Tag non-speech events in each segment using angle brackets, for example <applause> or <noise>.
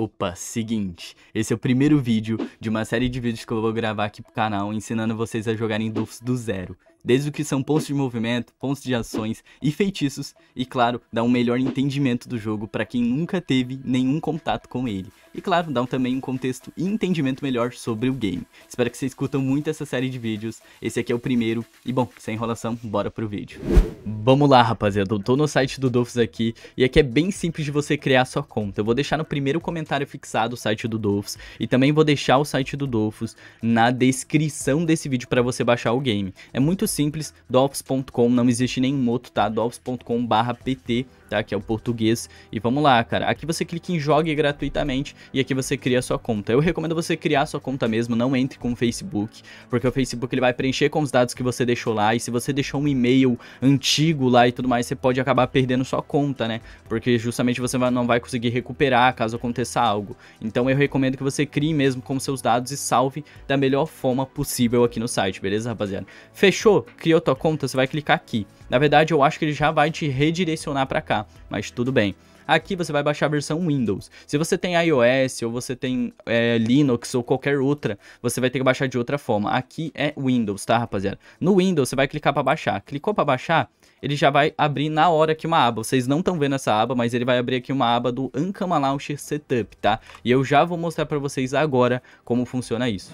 Opa, seguinte, esse é o primeiro vídeo de uma série de vídeos que eu vou gravar aqui pro canal ensinando vocês a jogarem Dofus do zero desde o que são pontos de movimento, pontos de ações e feitiços, e claro, dá um melhor entendimento do jogo para quem nunca teve nenhum contato com ele. E claro, dá também um contexto e entendimento melhor sobre o game. Espero que vocês curtam muito essa série de vídeos, esse aqui é o primeiro, e bom, sem enrolação, bora pro vídeo. Vamos lá rapaziada, eu tô no site do Dolphus aqui, e aqui é bem simples de você criar sua conta. Eu vou deixar no primeiro comentário fixado o site do Dolphus, e também vou deixar o site do Dolphus na descrição desse vídeo para você baixar o game. É muito simples simples, dops.com, não existe nenhum outro, tá? dops.com/pt tá? Que é o português. E vamos lá, cara. Aqui você clica em jogue gratuitamente e aqui você cria a sua conta. Eu recomendo você criar a sua conta mesmo, não entre com o Facebook, porque o Facebook ele vai preencher com os dados que você deixou lá e se você deixou um e-mail antigo lá e tudo mais, você pode acabar perdendo sua conta, né? Porque justamente você não vai conseguir recuperar caso aconteça algo. Então eu recomendo que você crie mesmo com seus dados e salve da melhor forma possível aqui no site, beleza, rapaziada? Fechou? Criou tua conta? Você vai clicar aqui. Na verdade, eu acho que ele já vai te redirecionar para cá baixar, mas tudo bem. Aqui você vai baixar a versão Windows. Se você tem iOS ou você tem é, Linux ou qualquer outra, você vai ter que baixar de outra forma. Aqui é Windows, tá, rapaziada? No Windows você vai clicar para baixar. Clicou para baixar, ele já vai abrir na hora aqui uma aba. Vocês não estão vendo essa aba, mas ele vai abrir aqui uma aba do Ankama Launcher Setup, tá? E eu já vou mostrar para vocês agora como funciona isso.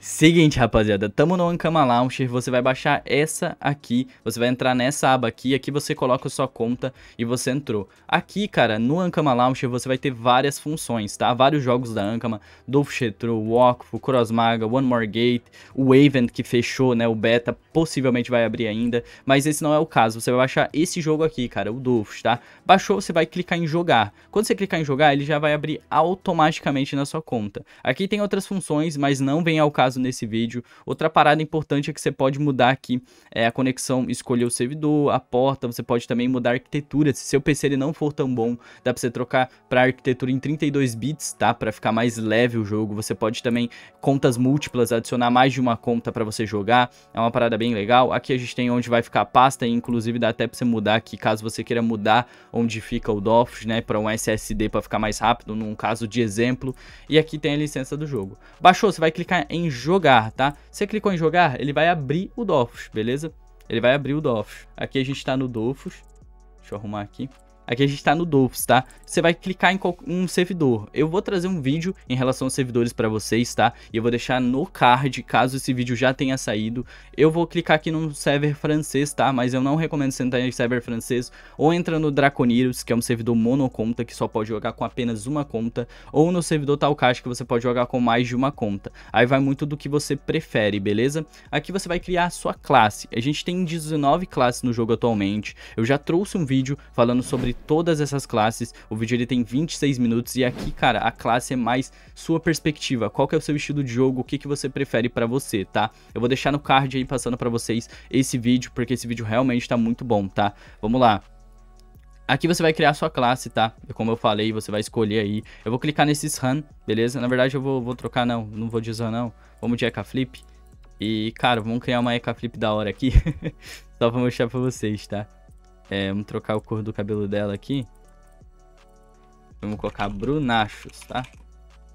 Seguinte, rapaziada, tamo no Ankama Launcher, você vai baixar essa aqui, você vai entrar nessa aba aqui, aqui você coloca a sua conta e você entrou. Aqui, cara, no Ankama Launcher você vai ter várias funções, tá? Vários jogos da Ankama, Dolph Shetru, Wakfu, Crossmaga, One More Gate, o Event que fechou, né, o beta, possivelmente vai abrir ainda, mas esse não é o caso, você vai baixar esse jogo aqui, cara, o Dolph, tá? Baixou, você vai clicar em jogar. Quando você clicar em jogar, ele já vai abrir automaticamente na sua conta. Aqui tem outras funções, mas não vem ao caso caso nesse vídeo. Outra parada importante é que você pode mudar aqui é, a conexão, escolher o servidor, a porta, você pode também mudar a arquitetura. Se seu PC ele não for tão bom, dá para você trocar para arquitetura em 32 bits, tá? Para ficar mais leve o jogo. Você pode também contas múltiplas, adicionar mais de uma conta para você jogar. É uma parada bem legal. Aqui a gente tem onde vai ficar a pasta e inclusive dá até para você mudar aqui caso você queira mudar onde fica o DOF, né, para um SSD para ficar mais rápido, num caso de exemplo. E aqui tem a licença do jogo. Baixou, você vai clicar em jogar, tá? Você clicou em jogar, ele vai abrir o Dofus, beleza? Ele vai abrir o Dofus. Aqui a gente está no Dofus. Deixa eu arrumar aqui. Aqui a gente está no Dolphs, tá? Você vai clicar em um servidor. Eu vou trazer um vídeo em relação aos servidores para vocês, tá? E eu vou deixar no card, caso esse vídeo já tenha saído. Eu vou clicar aqui num server francês, tá? Mas eu não recomendo você entrar em server francês. Ou entra no Draconiros, que é um servidor monoconta, que só pode jogar com apenas uma conta. Ou no servidor Talcash, que você pode jogar com mais de uma conta. Aí vai muito do que você prefere, beleza? Aqui você vai criar a sua classe. A gente tem 19 classes no jogo atualmente. Eu já trouxe um vídeo falando sobre todas essas classes. O vídeo ele tem 26 minutos e aqui, cara, a classe é mais sua perspectiva. Qual que é o seu estilo de jogo, o que, que você prefere para você, tá? Eu vou deixar no card aí passando para vocês esse vídeo, porque esse vídeo realmente tá muito bom, tá? Vamos lá. Aqui você vai criar sua classe, tá? É como eu falei, você vai escolher aí. Eu vou clicar nesses RAM, beleza? Na verdade, eu vou, vou trocar, não. Não vou dizer não. Vamos de Eka Flip. E, cara, vamos criar uma Eka Flip da hora aqui. <laughs> Só pra mostrar pra vocês, tá? É, vamos trocar o cor do cabelo dela aqui. Vamos colocar Brunachos, tá?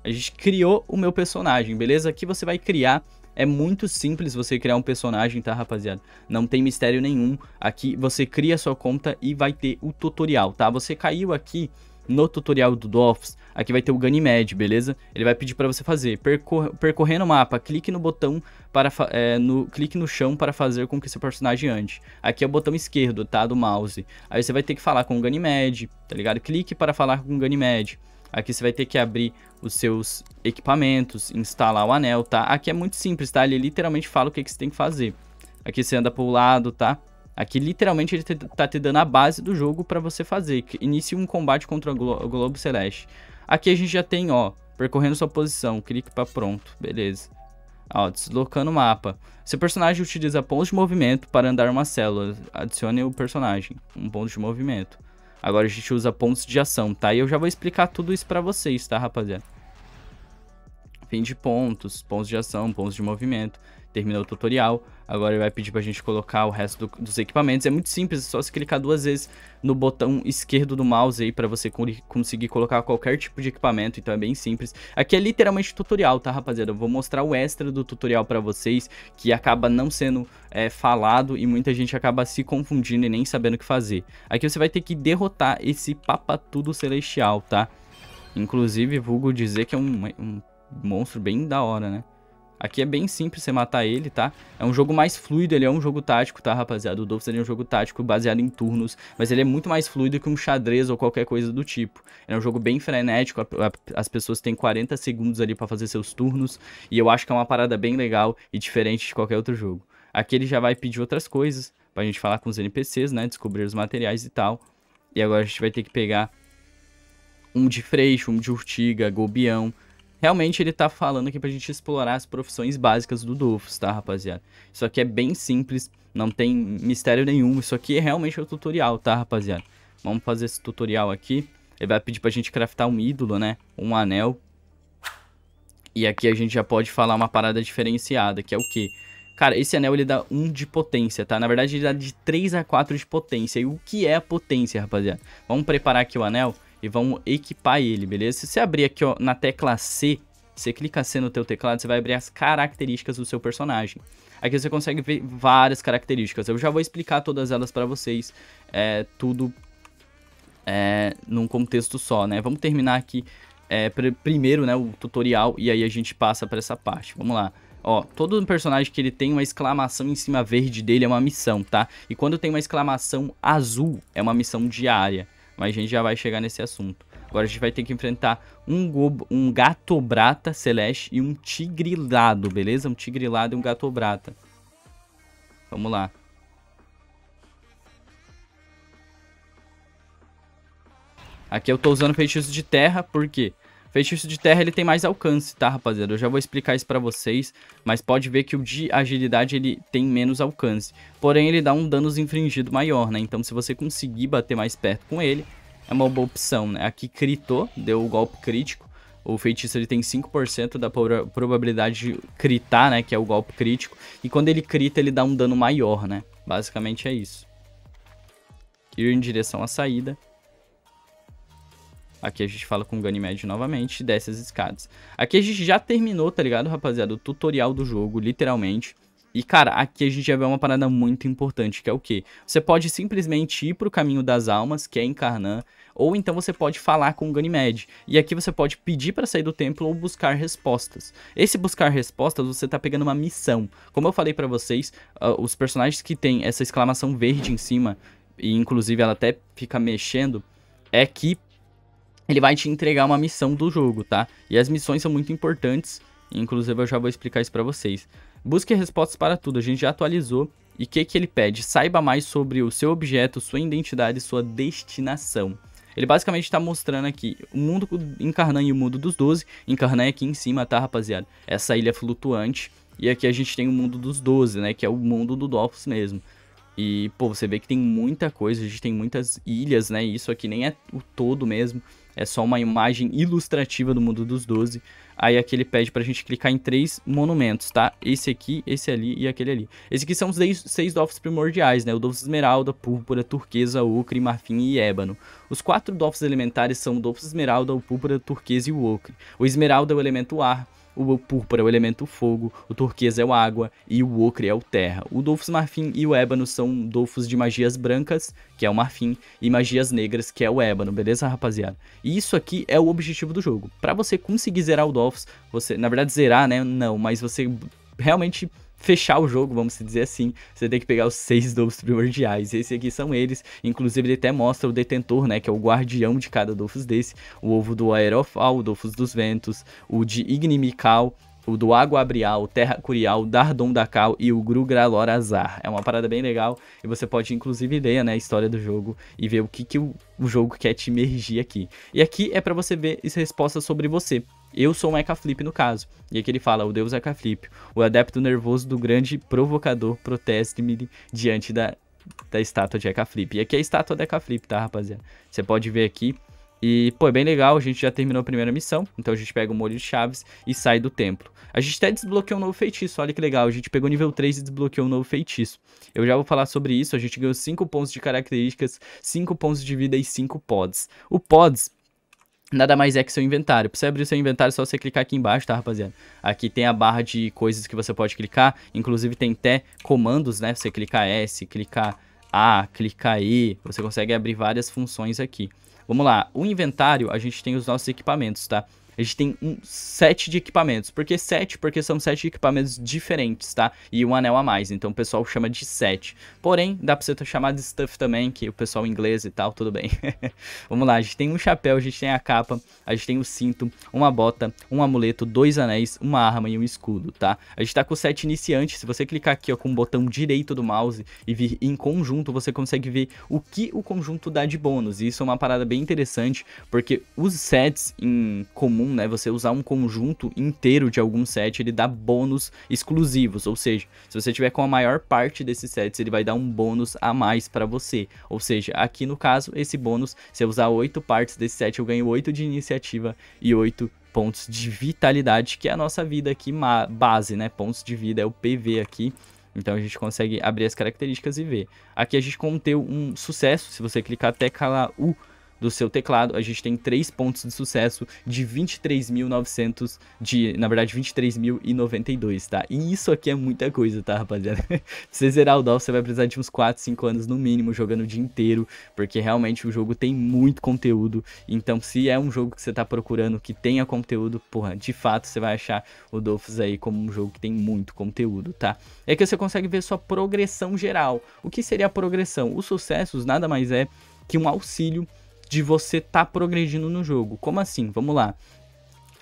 A gente criou o meu personagem, beleza? Aqui você vai criar é muito simples você criar um personagem, tá, rapaziada? Não tem mistério nenhum. Aqui você cria sua conta e vai ter o tutorial, tá? Você caiu aqui no tutorial do Dofus aqui vai ter o Ganymede, beleza? Ele vai pedir para você fazer, percor percorrendo o mapa, clique no botão para é, no, clique no chão para fazer com que seu personagem ande. Aqui é o botão esquerdo, tá, do mouse. Aí você vai ter que falar com o Ganymede, tá ligado? Clique para falar com o Ganymede. Aqui você vai ter que abrir os seus equipamentos, instalar o anel, tá? Aqui é muito simples, tá? Ele literalmente fala o que, que você tem que fazer. Aqui você anda para o lado, tá? Aqui literalmente ele tá te dando a base do jogo para você fazer. Inicie um combate contra o Glo Globo Celeste. Aqui a gente já tem, ó, percorrendo sua posição, clique para pronto, beleza. Ó, deslocando o mapa. Seu personagem utiliza pontos de movimento para andar uma célula. Adicione o personagem, um ponto de movimento. Agora a gente usa pontos de ação, tá? E eu já vou explicar tudo isso para vocês, tá, rapaziada? fim de pontos, pontos de ação, pontos de movimento. Terminou o tutorial, agora ele vai pedir pra gente colocar o resto do, dos equipamentos. É muito simples, é só se clicar duas vezes no botão esquerdo do mouse aí para você conseguir colocar qualquer tipo de equipamento, então é bem simples. Aqui é literalmente tutorial, tá rapaziada? Eu vou mostrar o extra do tutorial para vocês, que acaba não sendo é, falado e muita gente acaba se confundindo e nem sabendo o que fazer. Aqui você vai ter que derrotar esse papatudo celestial, tá? Inclusive, vulgo dizer que é um, um monstro bem da hora, né? Aqui é bem simples você matar ele, tá? É um jogo mais fluido, ele é um jogo tático, tá, rapaziada? O Dolphins é um jogo tático baseado em turnos, mas ele é muito mais fluido que um xadrez ou qualquer coisa do tipo. É um jogo bem frenético, as pessoas têm 40 segundos ali para fazer seus turnos, e eu acho que é uma parada bem legal e diferente de qualquer outro jogo. Aqui ele já vai pedir outras coisas, pra gente falar com os NPCs, né, descobrir os materiais e tal. E agora a gente vai ter que pegar um de freixo, um de urtiga, golbião, Realmente ele tá falando aqui pra gente explorar as profissões básicas do Dofus, tá, rapaziada? Isso aqui é bem simples, não tem mistério nenhum. Isso aqui é realmente o um tutorial, tá, rapaziada? Vamos fazer esse tutorial aqui. Ele vai pedir pra gente craftar um ídolo, né? Um anel. E aqui a gente já pode falar uma parada diferenciada, que é o quê? Cara, esse anel ele dá 1 de potência, tá? Na verdade ele dá de 3 a 4 de potência. E o que é a potência, rapaziada? Vamos preparar aqui o anel e vamos equipar ele, beleza? Se você abrir aqui ó, na tecla C, você clica C no teu teclado, você vai abrir as características do seu personagem. Aqui você consegue ver várias características. Eu já vou explicar todas elas para vocês, é, tudo é, num contexto só, né? Vamos terminar aqui é, pr primeiro né, o tutorial e aí a gente passa para essa parte. Vamos lá. Ó, todo personagem que ele tem uma exclamação em cima verde dele é uma missão, tá? E quando tem uma exclamação azul, é uma missão diária. Mas a gente já vai chegar nesse assunto. Agora a gente vai ter que enfrentar um, um gato brata celeste e um tigrilado, beleza? Um tigrilado e um gato brata. Vamos lá. Aqui eu tô usando feitiço de terra, por quê? Feitiço de terra ele tem mais alcance, tá, rapaziada? Eu já vou explicar isso pra vocês, mas pode ver que o de agilidade ele tem menos alcance. Porém, ele dá um danos infringido maior, né? Então, se você conseguir bater mais perto com ele, é uma boa opção, né? Aqui critou, deu o golpe crítico. O feitiço ele tem 5% da probabilidade de critar, né? Que é o golpe crítico. E quando ele crita, ele dá um dano maior, né? Basicamente é isso. Ir em direção à saída. Aqui a gente fala com o Ganymede novamente e desce as escadas. Aqui a gente já terminou, tá ligado, rapaziada? O tutorial do jogo, literalmente. E, cara, aqui a gente já vê uma parada muito importante, que é o quê? Você pode simplesmente ir pro caminho das almas, que é encarnar, ou então você pode falar com o Ganymede. E aqui você pode pedir para sair do templo ou buscar respostas. Esse buscar respostas, você tá pegando uma missão. Como eu falei para vocês, uh, os personagens que tem essa exclamação verde em cima, e inclusive ela até fica mexendo, é que ele vai te entregar uma missão do jogo, tá? E as missões são muito importantes, inclusive eu já vou explicar isso para vocês. Busque respostas para tudo, a gente já atualizou. E o que, que ele pede? Saiba mais sobre o seu objeto, sua identidade e sua destinação. Ele basicamente está mostrando aqui o mundo encarnando e o mundo dos 12. Encarnar é aqui em cima, tá, rapaziada? Essa ilha flutuante. E aqui a gente tem o mundo dos 12, né? Que é o mundo do Dolphus mesmo. E, pô, você vê que tem muita coisa, a gente tem muitas ilhas, né? E isso aqui nem é o todo mesmo é só uma imagem ilustrativa do mundo dos 12. Aí aqui ele pede pra gente clicar em três monumentos, tá? Esse aqui, esse ali e aquele ali. Esse aqui são os seis, seis primordiais, né? O dofus esmeralda, púrpura, turquesa, ocre, marfim e ébano. Os quatro dofus elementares são o dofus esmeralda, o púrpura, o turquesa e o ocre. O esmeralda é o elemento ar, o púrpura é o elemento fogo, o turquesa é o água e o ocre é o terra. O Dolphus Marfim e o Ébano são Dolphus de magias brancas, que é o Marfim, e magias negras, que é o Ébano, beleza, rapaziada? E isso aqui é o objetivo do jogo. Para você conseguir zerar o Dolphus, você, na verdade zerar, né? Não, mas você realmente fechar o jogo, vamos dizer assim, você tem que pegar os seis Dolphs primordiais. Esse aqui são eles, inclusive ele até mostra o detentor, né, que é o guardião de cada Dolphus desse, o ovo do Aerofal, o Dolphus dos Ventos, o de Ignimical, o do Água Abrial, Terra Curial, Dardon Dakal e o Gru Gralor Azar. É uma parada bem legal e você pode inclusive ler né, a história do jogo e ver o que, que o, o jogo quer te imergir aqui. E aqui é para você ver as respostas sobre você. Eu sou um Eca no caso. E aqui ele fala: o deus Eca o adepto nervoso do grande provocador, proteste-me diante da, da estátua de Eca E aqui é a estátua da Eca tá, rapaziada? Você pode ver aqui. E, pô, é bem legal, a gente já terminou a primeira missão, então a gente pega o molho de chaves e sai do templo. A gente até desbloqueou um novo feitiço, olha que legal, a gente pegou nível 3 e desbloqueou um novo feitiço. Eu já vou falar sobre isso, a gente ganhou 5 pontos de características, 5 pontos de vida e 5 pods. O pods nada mais é que seu inventário. Pra você abrir o seu inventário, é só você clicar aqui embaixo, tá, rapaziada? Aqui tem a barra de coisas que você pode clicar, inclusive tem até comandos, né? Você clicar S, clicar A, clicar E, você consegue abrir várias funções aqui. Vamos lá, o inventário, a gente tem os nossos equipamentos, tá? a gente tem um set de equipamentos. Por que sete? Porque são sete equipamentos diferentes, tá? E um anel a mais, então o pessoal chama de sete. Porém, dá pra você chamar de stuff também, que o pessoal inglês e tal, tudo bem. <laughs> Vamos lá, a gente tem um chapéu, a gente tem a capa, a gente tem o um cinto, uma bota, um amuleto, dois anéis, uma arma e um escudo, tá? A gente tá com o set iniciante, se você clicar aqui ó, com o botão direito do mouse e vir em conjunto, você consegue ver o que o conjunto dá de bônus. E isso é uma parada bem interessante, porque os sets em comum comum, né? Você usar um conjunto inteiro de algum set, ele dá bônus exclusivos. Ou seja, se você tiver com a maior parte desses sets, ele vai dar um bônus a mais para você. Ou seja, aqui no caso, esse bônus, se eu usar 8 partes desse set, eu ganho 8 de iniciativa e 8 pontos de vitalidade, que é a nossa vida aqui, base, né? Pontos de vida é o PV aqui. Então a gente consegue abrir as características e ver. Aqui a gente conteu um sucesso, se você clicar tecla U do seu teclado, a gente tem 3 pontos de sucesso de 23.900 de, na verdade, 23.092, tá? E isso aqui é muita coisa, tá, rapaziada? <laughs> pra você zerar o DAO, você vai precisar de uns 4, 5 anos no mínimo, jogando o dia inteiro, porque realmente o jogo tem muito conteúdo, então se é um jogo que você tá procurando que tenha conteúdo, porra, de fato você vai achar o Dolphins aí como um jogo que tem muito conteúdo, tá? É que você consegue ver sua progressão geral. O que seria a progressão? Os sucessos nada mais é que um auxílio de você tá progredindo no jogo. Como assim? Vamos lá.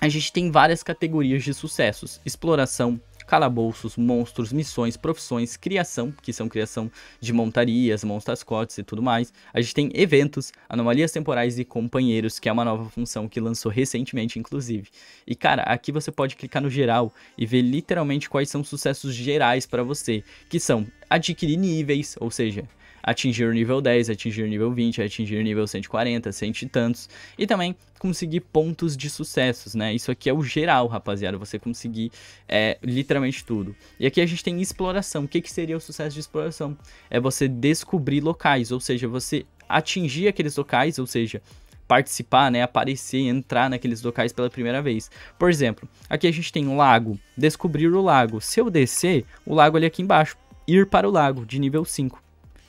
A gente tem várias categorias de sucessos: exploração, calabouços, monstros, missões, profissões, criação, que são criação de montarias, cortes e tudo mais. A gente tem eventos, anomalias temporais e companheiros, que é uma nova função que lançou recentemente, inclusive. E cara, aqui você pode clicar no geral e ver literalmente quais são os sucessos gerais para você, que são adquirir níveis, ou seja, atingir o nível 10, atingir o nível 20, atingir o nível 140, 100 e tantos. E também conseguir pontos de sucessos, né? Isso aqui é o geral, rapaziada, você conseguir é, literalmente tudo. E aqui a gente tem exploração. O que, que seria o sucesso de exploração? É você descobrir locais, ou seja, você atingir aqueles locais, ou seja, participar, né, aparecer, entrar naqueles locais pela primeira vez. Por exemplo, aqui a gente tem um lago, descobrir o lago. Se eu descer, o lago ali aqui embaixo, ir para o lago de nível 5.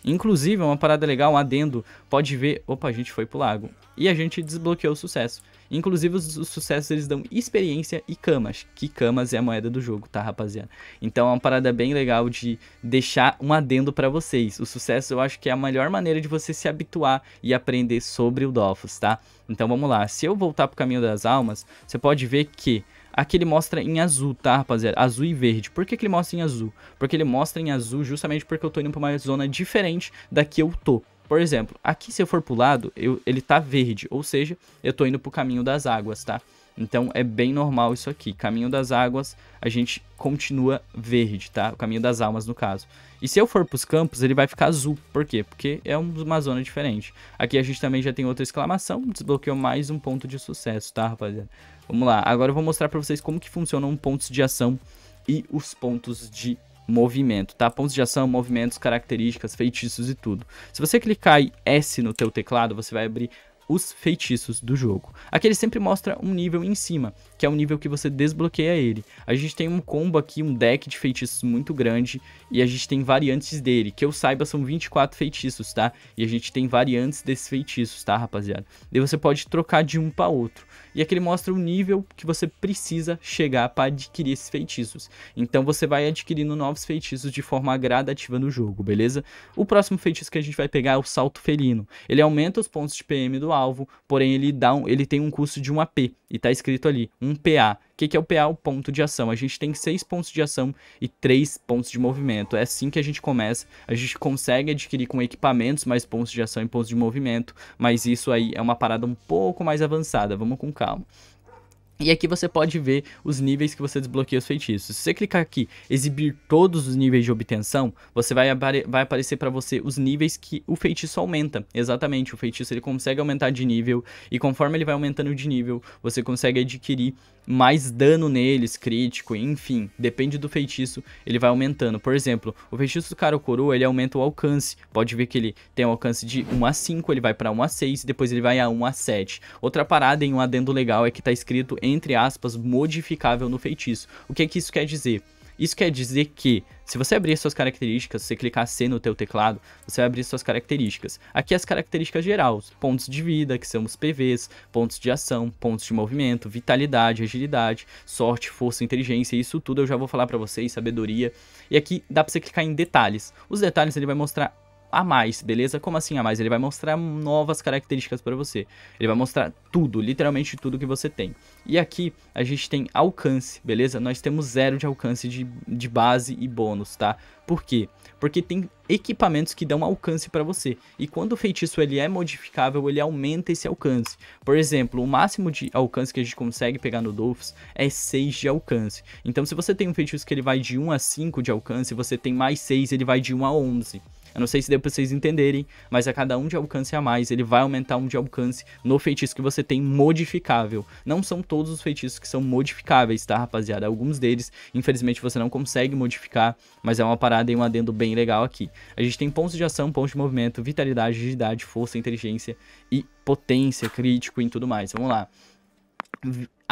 Inclusive, é uma parada legal, um adendo. Pode ver, opa, a gente foi pro lago. E a gente desbloqueou o sucesso. Inclusive, os, os sucessos eles dão experiência e camas. Que camas é a moeda do jogo, tá, rapaziada? Então é uma parada bem legal de deixar um adendo para vocês. O sucesso eu acho que é a melhor maneira de você se habituar e aprender sobre o Dofus, tá? Então vamos lá. Se eu voltar pro caminho das almas, você pode ver que Aqui ele mostra em azul, tá, rapaziada? Azul e verde. Por que, que ele mostra em azul? Porque ele mostra em azul justamente porque eu tô indo pra uma zona diferente da que eu tô. Por exemplo, aqui se eu for pro lado, eu, ele tá verde, ou seja, eu tô indo pro caminho das águas, tá? Então é bem normal isso aqui. Caminho das Águas, a gente continua verde, tá? O Caminho das Almas, no caso. E se eu for para os campos, ele vai ficar azul. Por quê? Porque é uma zona diferente. Aqui a gente também já tem outra exclamação. Desbloqueou mais um ponto de sucesso, tá, rapaziada? Vamos lá. Agora eu vou mostrar para vocês como que funcionam pontos de ação e os pontos de movimento, tá? Pontos de ação, movimentos, características, feitiços e tudo. Se você clicar em S no teu teclado, você vai abrir os feitiços do jogo. Aqui ele sempre mostra um nível em cima, que é o nível que você desbloqueia ele. A gente tem um combo aqui, um deck de feitiços muito grande, e a gente tem variantes dele. Que eu saiba, são 24 feitiços, tá? E a gente tem variantes desses feitiços, tá, rapaziada? Daí você pode trocar de um para outro. E aqui ele mostra o nível que você precisa chegar para adquirir esses feitiços. Então você vai adquirindo novos feitiços de forma gradativa no jogo, beleza? O próximo feitiço que a gente vai pegar é o Salto Felino. Ele aumenta os pontos de PM do alvo, porém ele, dá um, ele tem um custo de 1 AP, e tá escrito ali, 1 um PA. O que, que é o PA? O ponto de ação. A gente tem seis pontos de ação e três pontos de movimento. É assim que a gente começa. A gente consegue adquirir com equipamentos mais pontos de ação e pontos de movimento, mas isso aí é uma parada um pouco mais avançada. Vamos com calma. E aqui você pode ver os níveis que você desbloqueia os feitiços. Se você clicar aqui, exibir todos os níveis de obtenção, você vai, apare vai aparecer para você os níveis que o feitiço aumenta. Exatamente, o feitiço ele consegue aumentar de nível e conforme ele vai aumentando de nível, você consegue adquirir mais dano neles, crítico, enfim, depende do feitiço, ele vai aumentando. Por exemplo, o feitiço do o Coroa, ele aumenta o alcance. Pode ver que ele tem um alcance de 1 a 5, ele vai para 1 a 6, depois ele vai a 1 a 7. Outra parada em um adendo legal é que tá escrito entre aspas, modificável no feitiço. O que, é que isso quer dizer? Isso quer dizer que, se você abrir suas características, você clicar C no teu teclado, você vai abrir suas características. Aqui as características gerais, pontos de vida, que são os PVs, pontos de ação, pontos de movimento, vitalidade, agilidade, sorte, força, inteligência, isso tudo eu já vou falar para vocês, sabedoria. E aqui dá para você clicar em detalhes. Os detalhes ele vai mostrar a mais, beleza? Como assim a mais? Ele vai mostrar novas características para você. Ele vai mostrar tudo, literalmente tudo que você tem. E aqui a gente tem alcance, beleza? Nós temos zero de alcance de, de base e bônus, tá? Por quê? Porque tem equipamentos que dão alcance para você. E quando o feitiço ele é modificável, ele aumenta esse alcance. Por exemplo, o máximo de alcance que a gente consegue pegar no Dolphs é 6 de alcance. Então se você tem um feitiço que ele vai de 1 a 5 de alcance, você tem mais 6, ele vai de 1 a 11. Eu não sei se deu pra vocês entenderem, mas a cada um de alcance a mais, ele vai aumentar um de alcance no feitiço que você tem modificável. Não são todos os feitiços que são modificáveis, tá, rapaziada? Alguns deles, infelizmente, você não consegue modificar, mas é uma parada e um adendo bem legal aqui. A gente tem pontos de ação, pontos de movimento, vitalidade, agilidade, força, inteligência e potência, crítico e tudo mais. Vamos lá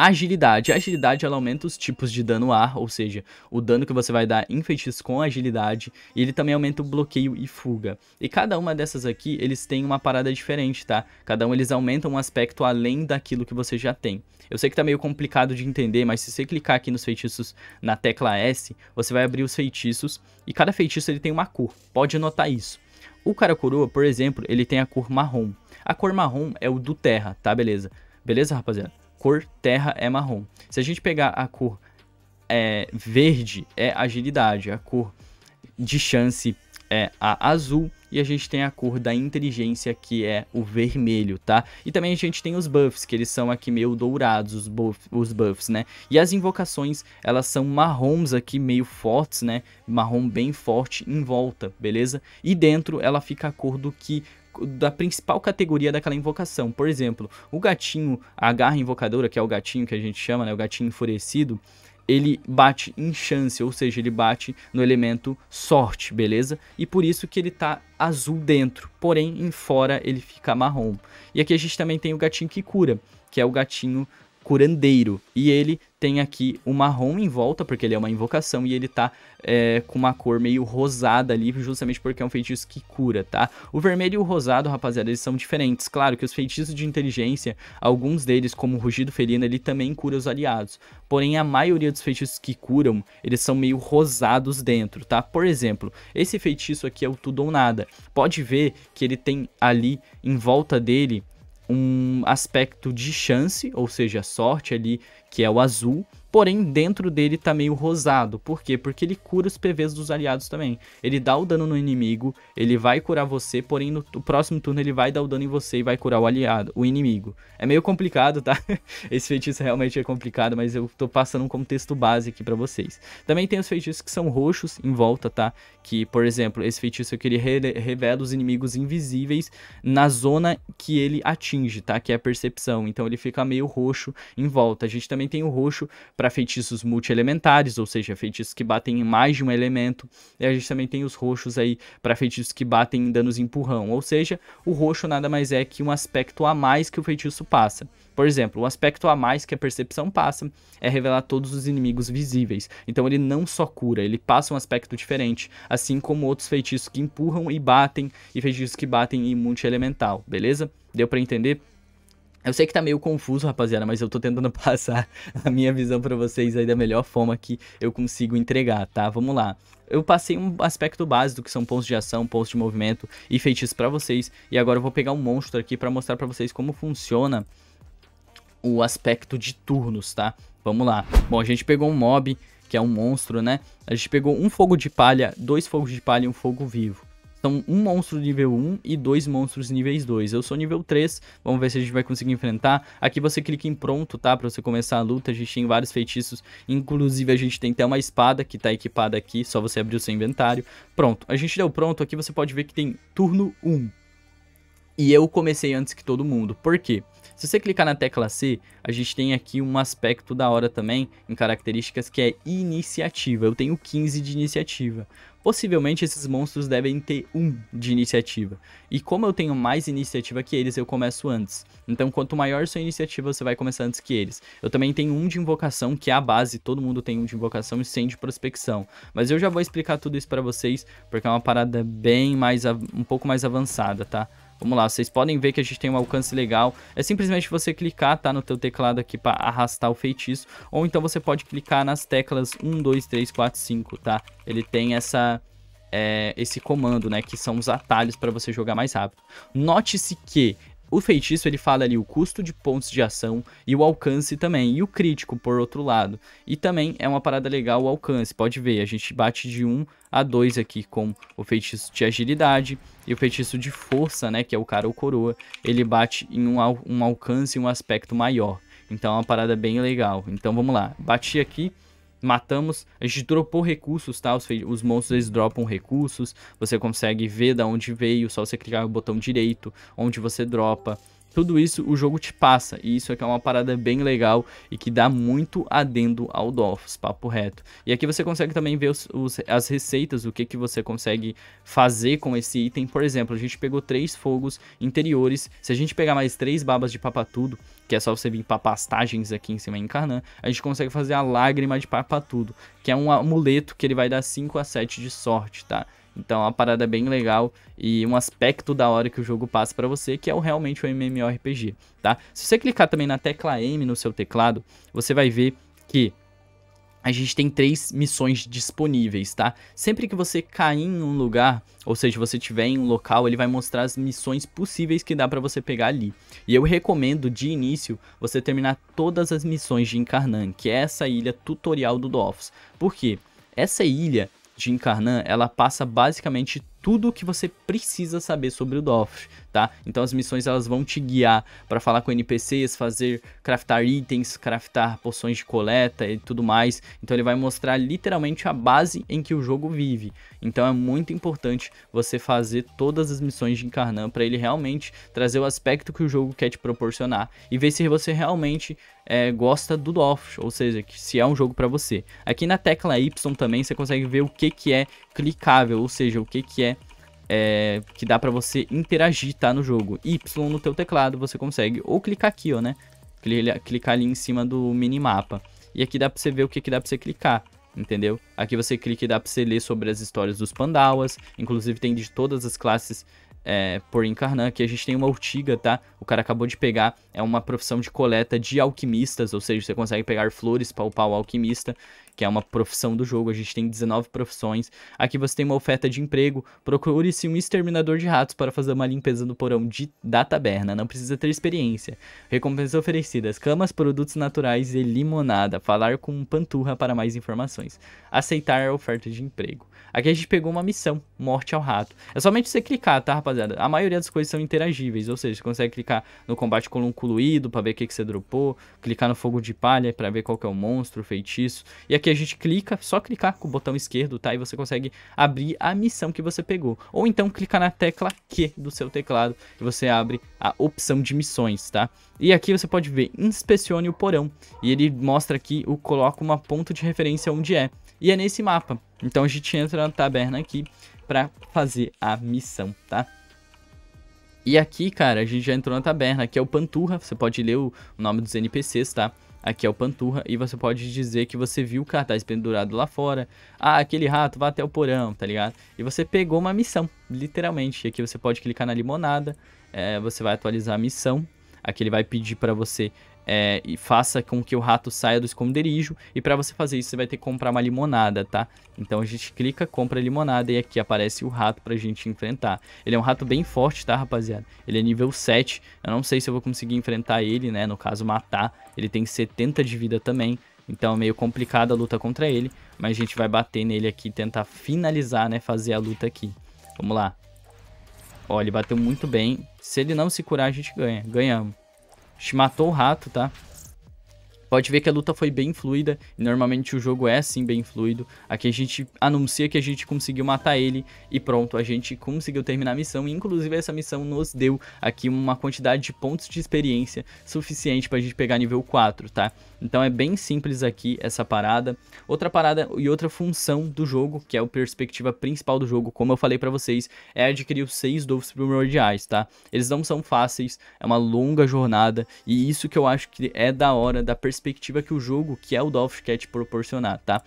agilidade. A agilidade ela aumenta os tipos de dano A, ou seja, o dano que você vai dar em feitiços com agilidade, e ele também aumenta o bloqueio e fuga. E cada uma dessas aqui, eles têm uma parada diferente, tá? Cada um eles aumentam um aspecto além daquilo que você já tem. Eu sei que tá meio complicado de entender, mas se você clicar aqui nos feitiços na tecla S, você vai abrir os feitiços, e cada feitiço ele tem uma cor. Pode notar isso. O cara coroa, por exemplo, ele tem a cor marrom. A cor marrom é o do terra, tá? Beleza. Beleza, rapaziada? cor terra é marrom. Se a gente pegar a cor é, verde, é agilidade, a cor de chance é a azul e a gente tem a cor da inteligência que é o vermelho, tá? E também a gente tem os buffs, que eles são aqui meio dourados, os, buff, os buffs, né? E as invocações, elas são marrons aqui meio fortes, né? Marrom bem forte em volta, beleza? E dentro ela fica a cor do que da principal categoria daquela invocação. Por exemplo, o gatinho, a garra invocadora, que é o gatinho que a gente chama, né, o gatinho enfurecido, ele bate em chance, ou seja, ele bate no elemento sorte, beleza? E por isso que ele tá azul dentro, porém em fora ele fica marrom. E aqui a gente também tem o gatinho que cura, que é o gatinho curandeiro. E ele tem aqui o marrom em volta, porque ele é uma invocação, e ele tá é, com uma cor meio rosada ali, justamente porque é um feitiço que cura, tá? O vermelho e o rosado, rapaziada, eles são diferentes. Claro que os feitiços de inteligência, alguns deles, como o rugido felino, ele também cura os aliados. Porém, a maioria dos feitiços que curam, eles são meio rosados dentro, tá? Por exemplo, esse feitiço aqui é o tudo ou nada. Pode ver que ele tem ali em volta dele um aspecto de chance, ou seja, sorte ali, que é o azul, Porém, dentro dele tá meio rosado. Por quê? Porque ele cura os PVs dos aliados também. Ele dá o dano no inimigo, ele vai curar você, porém no próximo turno ele vai dar o dano em você e vai curar o aliado, o inimigo. É meio complicado, tá? <laughs> Esse feitiço realmente é complicado, mas eu tô passando um contexto base aqui para vocês. Também tem os feitiços que são roxos em volta, tá? Que, por exemplo, esse feitiço aqui ele re revela os inimigos invisíveis na zona que ele atinge, tá? Que é a percepção. Então ele fica meio roxo em volta. A gente também tem o roxo para feitiços multielementares, ou seja, feitiços que batem em mais de um elemento. E a gente também tem os roxos aí para feitiços que batem em danos empurrão, ou seja, o roxo nada mais é que um aspecto a mais que o feitiço passa. Por exemplo, o um aspecto a mais que a percepção passa é revelar todos os inimigos visíveis. Então ele não só cura, ele passa um aspecto diferente, assim como outros feitiços que empurram e batem e feitiços que batem em multielemental, beleza? Deu para entender? Eu sei que tá meio confuso, rapaziada, mas eu tô tentando <laughs> passar a minha visão para vocês aí da melhor forma que eu consigo entregar, tá? Vamos lá. Eu passei um aspecto básico que são pontos de ação, pontos de movimento e feitiços para vocês. E agora eu vou pegar um monstro aqui para mostrar para vocês como funciona o aspecto de turnos, tá? Vamos lá. Bom, a gente pegou um mob, que é um monstro, né? A gente pegou um fogo de palha, dois fogos de palha e um fogo vivo. São um monstro nível 1 e dois monstros níveis 2. Eu sou nível 3, vamos ver se a gente vai conseguir enfrentar. Aqui você clica em pronto, tá? Pra você começar a luta, a gente tem vários feitiços. Inclusive a gente tem até uma espada que tá equipada aqui, só você abrir o seu inventário. Pronto, a gente deu pronto, aqui você pode ver que tem turno 1. E eu comecei antes que todo mundo. Por quê? Se você clicar na tecla C, a gente tem aqui um aspecto da hora também, em características, que é iniciativa. Eu tenho 15 de iniciativa. Possivelmente esses monstros devem ter 1 de iniciativa. E como eu tenho mais iniciativa que eles, eu começo antes. Então, quanto maior sua iniciativa, você vai começar antes que eles. Eu também tenho um de invocação, que é a base, todo mundo tem um de invocação e 100 de prospecção. Mas eu já vou explicar tudo isso para vocês, porque é uma parada bem mais um pouco mais avançada, tá? Vamos lá, vocês podem ver que a gente tem um alcance legal. É simplesmente você clicar, tá, no teu teclado aqui para arrastar o feitiço, ou então você pode clicar nas teclas 1, 2, 3, 4, 5, tá? Ele tem essa é, esse comando, né? Que são os atalhos para você jogar mais rápido. Note-se que o feitiço ele fala ali o custo de pontos de ação e o alcance também, e o crítico por outro lado. E também é uma parada legal o alcance, pode ver, a gente bate de 1 a 2 aqui com o feitiço de agilidade e o feitiço de força, né, que é o cara ou coroa, ele bate em um, um alcance e um aspecto maior. Então é uma parada bem legal. Então vamos lá, bati aqui, matamos, a gente dropou recursos, tá? Os, os monstros eles dropam recursos, você consegue ver da onde veio, só você clicar no botão direito, onde você dropa. Tudo isso o jogo te passa, e isso aqui é, é uma parada bem legal e que dá muito adendo ao DOS, papo reto. E aqui você consegue também ver os, os, as receitas, o que, que você consegue fazer com esse item. Por exemplo, a gente pegou três fogos interiores, se a gente pegar mais três babas de tudo que é só você vir pastagens aqui em cima em Carnan, a gente consegue fazer a lágrima de tudo que é um amuleto que ele vai dar 5 a 7 de sorte, tá? Então, é uma parada bem legal e um aspecto da hora que o jogo passa para você, que é o, realmente o MMORPG, tá? Se você clicar também na tecla M no seu teclado, você vai ver que a gente tem três missões disponíveis, tá? Sempre que você cair em um lugar, ou seja, você estiver em um local, ele vai mostrar as missões possíveis que dá para você pegar ali. E eu recomendo, de início, você terminar todas as missões de Encarnan, que é essa ilha tutorial do Dofus. Por quê? Essa ilha de Incarnan, ela passa basicamente tudo o que você precisa saber sobre o Dolph, tá? Então as missões elas vão te guiar para falar com NPCs, fazer craftar itens, craftar poções de coleta e tudo mais. Então ele vai mostrar literalmente a base em que o jogo vive. Então é muito importante você fazer todas as missões de Incarnan para ele realmente trazer o aspecto que o jogo quer te proporcionar e ver se você realmente é, gosta do DOF, ou seja, que se é um jogo para você. Aqui na tecla Y também você consegue ver o que, que é clicável, ou seja, o que, que é, é que dá para você interagir tá, no jogo. Y no teu teclado você consegue ou clicar aqui, ó, né? Clicar ali em cima do minimapa. E aqui dá para você ver o que, que dá para você clicar entendeu? Aqui você clica e dá pra você ler sobre as histórias dos Pandawas, inclusive tem de todas as classes é, por Incarnan, que a gente tem uma urtiga, tá? O cara acabou de pegar, é uma profissão de coleta de alquimistas, ou seja, você consegue pegar flores para upar o alquimista que é uma profissão do jogo. A gente tem 19 profissões. Aqui você tem uma oferta de emprego. Procure-se um exterminador de ratos para fazer uma limpeza no porão de, da taberna. Não precisa ter experiência. Recompensas oferecidas: camas, produtos naturais e limonada. Falar com um panturra para mais informações. Aceitar a oferta de emprego. Aqui a gente pegou uma missão, morte ao rato. É somente você clicar, tá, rapaziada? A maioria das coisas são interagíveis, ou seja, você consegue clicar no combate com um coluído para ver o que, que você dropou, clicar no fogo de palha para ver qual que é o monstro, o feitiço. E aqui aqui a gente clica, só clicar com o botão esquerdo, tá? E você consegue abrir a missão que você pegou. Ou então clicar na tecla Q do seu teclado e você abre a opção de missões, tá? E aqui você pode ver, inspecione o porão. E ele mostra aqui, o coloca uma ponto de referência onde é. E é nesse mapa. Então a gente entra na taberna aqui para fazer a missão, tá? E aqui, cara, a gente já entrou na taberna, que é o Panturra, você pode ler o nome dos NPCs, tá? Aqui é o Panturra e você pode dizer que você viu o cartaz pendurado lá fora. Ah, aquele rato, vá até o porão, tá ligado? E você pegou uma missão, literalmente. Aqui você pode clicar na limonada, é, você vai atualizar a missão. Aqui ele vai pedir para você é, e faça com que o rato saia do esconderijo. E para você fazer isso, você vai ter que comprar uma limonada, tá? Então a gente clica, compra a limonada e aqui aparece o rato pra gente enfrentar. Ele é um rato bem forte, tá, rapaziada? Ele é nível 7. Eu não sei se eu vou conseguir enfrentar ele, né? No caso, matar. Ele tem 70 de vida também. Então é meio complicada a luta contra ele. Mas a gente vai bater nele aqui e tentar finalizar, né? Fazer a luta aqui. Vamos lá. Ó, ele bateu muito bem. Se ele não se curar, a gente ganha. Ganhamos matou o rato, tá? pode ver que a luta foi bem fluida, e normalmente o jogo é assim, bem fluido. Aqui a gente anuncia que a gente conseguiu matar ele e pronto, a gente conseguiu terminar a missão. E, inclusive essa missão nos deu aqui uma quantidade de pontos de experiência suficiente pra gente pegar nível 4, tá? Então é bem simples aqui essa parada. Outra parada e outra função do jogo, que é a perspectiva principal do jogo, como eu falei pra vocês, é adquirir os seis dovos primordiais, tá? Eles não são fáceis, é uma longa jornada e isso que eu acho que é da hora da perspectiva perspectiva que o jogo, que é o Dolph, quer te proporcionar, tá?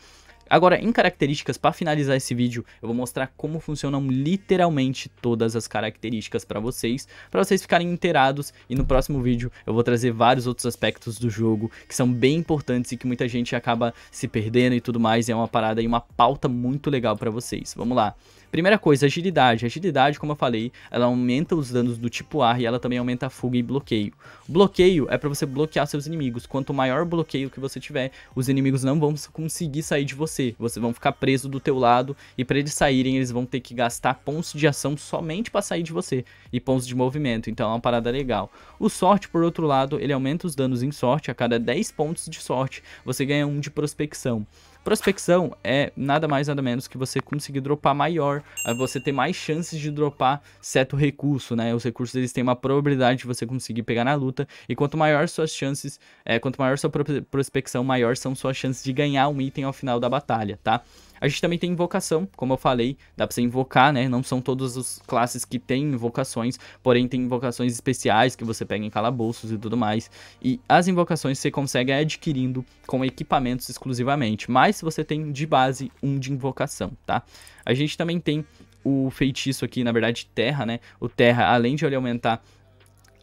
Agora, em características, para finalizar esse vídeo, eu vou mostrar como funcionam literalmente todas as características para vocês, para vocês ficarem inteirados e no próximo vídeo eu vou trazer vários outros aspectos do jogo que são bem importantes e que muita gente acaba se perdendo e tudo mais, e é uma parada e uma pauta muito legal para vocês. Vamos lá. Primeira coisa, agilidade. Agilidade, como eu falei, ela aumenta os danos do tipo ar e ela também aumenta a fuga e bloqueio. Bloqueio é para você bloquear seus inimigos. Quanto maior bloqueio que você tiver, os inimigos não vão conseguir sair de você você. Vocês vão ficar preso do teu lado e para eles saírem, eles vão ter que gastar pontos de ação somente para sair de você e pontos de movimento. Então é uma parada legal. O sorte, por outro lado, ele aumenta os danos em sorte. A cada 10 pontos de sorte, você ganha um de prospecção. Prospecção é nada mais nada menos que você conseguir dropar maior, você ter mais chances de dropar certo recurso, né? Os recursos eles têm uma probabilidade de você conseguir pegar na luta e quanto maior suas chances, é, quanto maior sua prospecção, maior são suas chances de ganhar um item ao final da batalha, tá? A gente também tem invocação, como eu falei, dá pra você invocar, né? Não são todas as classes que têm invocações, porém tem invocações especiais que você pega em calabouços e tudo mais. E as invocações você consegue adquirindo com equipamentos exclusivamente, mas você tem de base um de invocação, tá? A gente também tem o feitiço aqui, na verdade, terra, né? O terra, além de ele aumentar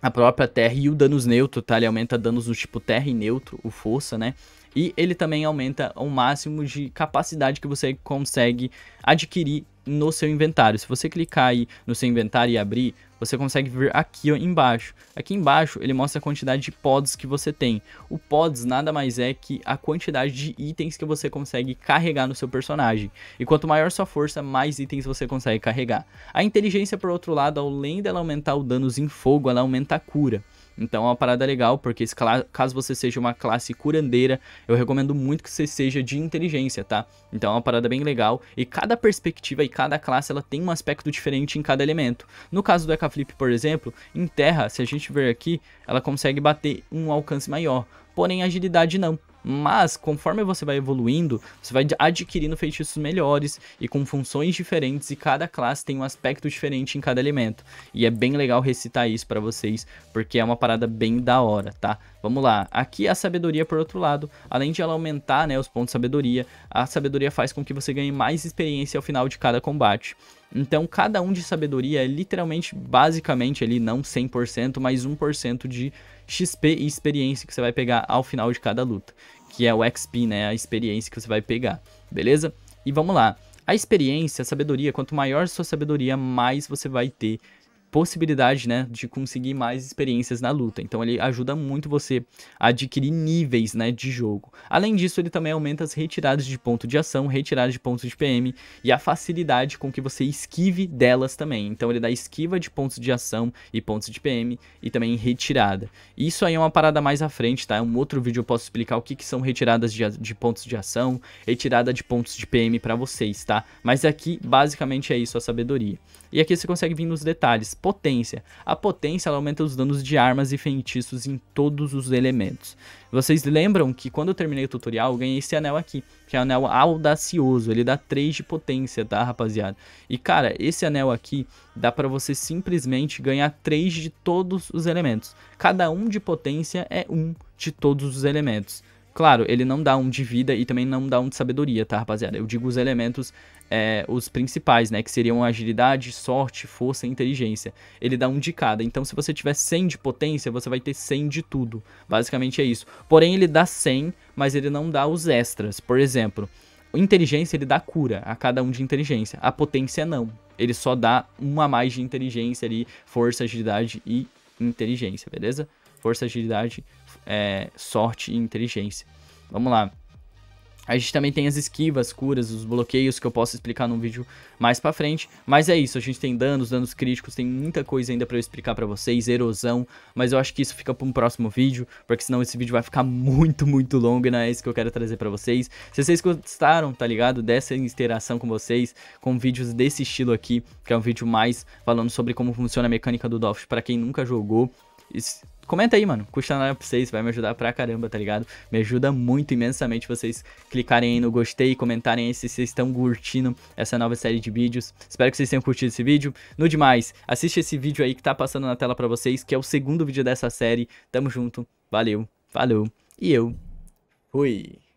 a própria terra e o danos neutro, tá? Ele aumenta danos do tipo terra e neutro, o força, né? e ele também aumenta o máximo de capacidade que você consegue adquirir no seu inventário. Se você clicar aí no seu inventário e abrir, você consegue ver aqui ó, embaixo. Aqui embaixo ele mostra a quantidade de pods que você tem. O pods nada mais é que a quantidade de itens que você consegue carregar no seu personagem. E quanto maior sua força, mais itens você consegue carregar. A inteligência, por outro lado, além dela aumentar o danos em fogo, ela aumenta a cura. Então é uma parada legal, porque caso você seja uma classe curandeira, eu recomendo muito que você seja de inteligência, tá? Então é uma parada bem legal. E cada perspectiva e cada classe, ela tem um aspecto diferente em cada elemento. No caso do Ecaflip, por exemplo, em terra, se a gente ver aqui, ela consegue bater um alcance maior. Porém, agilidade não. Mas conforme você vai evoluindo, você vai adquirindo feitiços melhores e com funções diferentes e cada classe tem um aspecto diferente em cada elemento. E é bem legal recitar isso para vocês, porque é uma parada bem da hora, tá? Vamos lá. Aqui a sabedoria por outro lado, além de ela aumentar, né, os pontos de sabedoria, a sabedoria faz com que você ganhe mais experiência ao final de cada combate. Então, cada um de sabedoria é literalmente, basicamente ali, não 100%, mas 1% de XP e experiência que você vai pegar ao final de cada luta, que é o XP, né, a experiência que você vai pegar, beleza? E vamos lá. A experiência, a sabedoria, quanto maior sua sabedoria, mais você vai ter possibilidade, né, de conseguir mais experiências na luta. Então ele ajuda muito você a adquirir níveis, né, de jogo. Além disso, ele também aumenta as retiradas de ponto de ação, retiradas de pontos de PM e a facilidade com que você esquive delas também. Então ele dá esquiva de pontos de ação e pontos de PM e também retirada. Isso aí é uma parada mais à frente, tá? Em um outro vídeo eu posso explicar o que, que são retiradas de, de pontos de ação, retirada de pontos de PM para vocês, tá? Mas aqui basicamente é isso a sabedoria. E aqui você consegue vir nos detalhes. Potência. A potência ela aumenta os danos de armas e feitiços em todos os elementos. Vocês lembram que quando eu terminei o tutorial, eu ganhei esse anel aqui, que é um anel audacioso, ele dá 3 de potência, tá, rapaziada? E, cara, esse anel aqui dá pra você simplesmente ganhar 3 de todos os elementos. Cada um de potência é um de todos os elementos. Claro, ele não dá um de vida e também não dá um de sabedoria, tá, rapaziada? Eu digo os elementos, é, os principais, né? Que seriam agilidade, sorte, força e inteligência. Ele dá um de cada. Então, se você tiver 100 de potência, você vai ter 100 de tudo. Basicamente é isso. Porém, ele dá 100, mas ele não dá os extras. Por exemplo, inteligência ele dá cura a cada um de inteligência. A potência não. Ele só dá uma a mais de inteligência ali, força, agilidade e inteligência, beleza? Força, agilidade, é, sorte e inteligência. Vamos lá. A gente também tem as esquivas, curas, os bloqueios que eu posso explicar num vídeo mais pra frente. Mas é isso, a gente tem danos, danos críticos, tem muita coisa ainda pra eu explicar pra vocês, erosão. Mas eu acho que isso fica pra um próximo vídeo, porque senão esse vídeo vai ficar <laughs> muito, muito longo e não é isso que eu quero trazer pra vocês. Se vocês gostaram, tá ligado, dessa interação com vocês, com vídeos desse estilo aqui, que é um vídeo mais falando sobre como funciona a mecânica do Dolphin pra quem nunca jogou, comenta aí, mano. Custa nada pra vocês, vai me ajudar pra caramba, tá ligado? Me ajuda muito imensamente vocês clicarem aí no gostei, comentarem aí se vocês estão curtindo essa nova série de vídeos. Espero que vocês tenham curtido esse vídeo. No demais, assiste esse vídeo aí que tá passando na tela pra vocês, que é o segundo vídeo dessa série. Tamo junto, valeu, falou, e eu fui.